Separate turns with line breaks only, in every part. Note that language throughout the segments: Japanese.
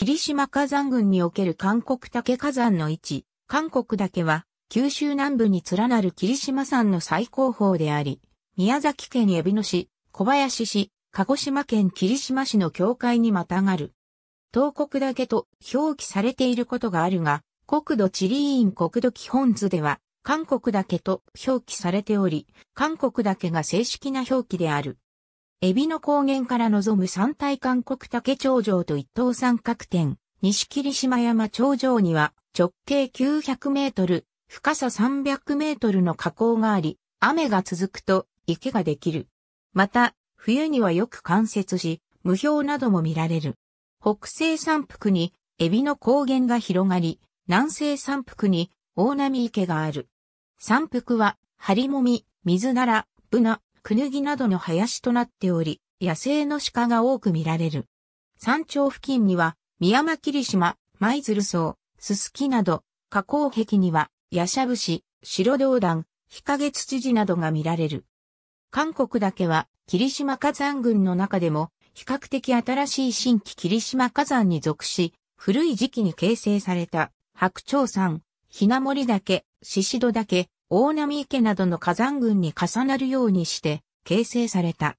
霧島火山群における韓国岳火山の位置、韓国岳は、九州南部に連なる霧島山の最高峰であり、宮崎県海老野市、小林市、鹿児島県霧島市の境界にまたがる。東国岳と表記されていることがあるが、国土地理院国土基本図では、韓国岳と表記されており、韓国岳が正式な表記である。エビの高原から望む三体韓国竹頂上と一等三角点、西霧島山頂上には直径900メートル、深さ300メートルの河口があり、雨が続くと池ができる。また、冬にはよく関節し、無氷なども見られる。北西山腹にエビの高原が広がり、南西山腹に大波池がある。山腹は、張りもみ、水なら、ブナ、クヌギなどの林となっており、野生の鹿が多く見られる。山頂付近には、宮間霧島、舞鶴草、すすきなど、河口壁には、ヤシャブシ、白銅弾、日陰ツチジなどが見られる。韓国だけは、霧島火山群の中でも、比較的新しい新規霧島火山に属し、古い時期に形成された、白鳥山、ひな森岳、シシド岳、大波池などの火山群に重なるようにして形成された。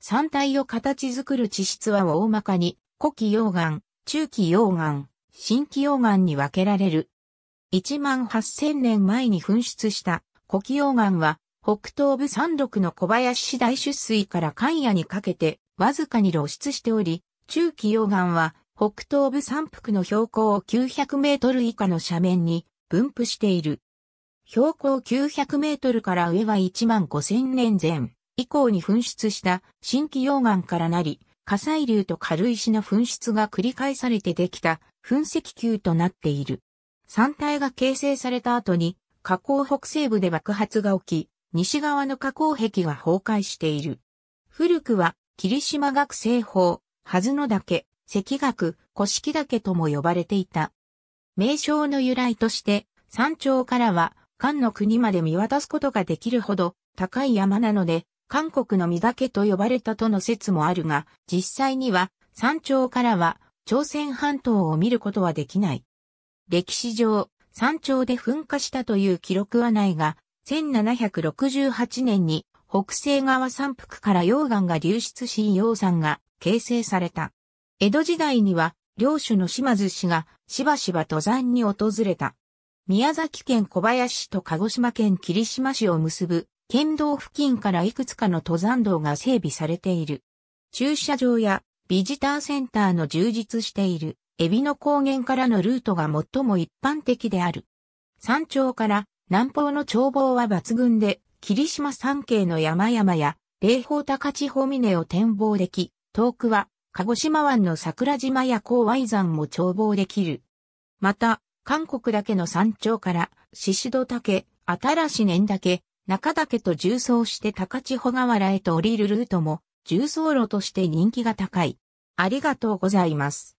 山体を形作る地質は大まかに古気溶岩、中期溶岩、新期溶岩に分けられる。1万8000年前に噴出した古気溶岩は北東部山麓の小林市大出水から関野にかけてわずかに露出しており、中期溶岩は北東部山腹の標高900メートル以下の斜面に分布している。標高900メートルから上は1万5000年前以降に噴出した新規溶岩からなり、火砕流と軽石の噴出が繰り返されてできた噴石球となっている。山体が形成された後に、河口北西部で爆発が起き、西側の河口壁が崩壊している。古くは、霧島学生法、はずの岳、石岳、古式岳とも呼ばれていた。名称の由来として、山頂からは韓の国まで見渡すことができるほど高い山なので、韓国の身だけと呼ばれたとの説もあるが、実際には山頂からは朝鮮半島を見ることはできない。歴史上、山頂で噴火したという記録はないが、1768年に北西側山腹から溶岩が流出し溶山が形成された。江戸時代には、領主の島津氏がしばしば登山に訪れた。宮崎県小林市と鹿児島県霧島市を結ぶ県道付近からいくつかの登山道が整備されている。駐車場やビジターセンターの充実している、海老の高原からのルートが最も一般的である。山頂から南方の眺望は抜群で、霧島山系の山々や、霊峰高千穂峰を展望でき、遠くは鹿児島湾の桜島や高湾山も眺望できる。また、韓国だけの山頂から、宍戸岳、新し年岳、中岳と縦走して高千穂川原へと降りるルートも、重走路として人気が高い。ありがとうございます。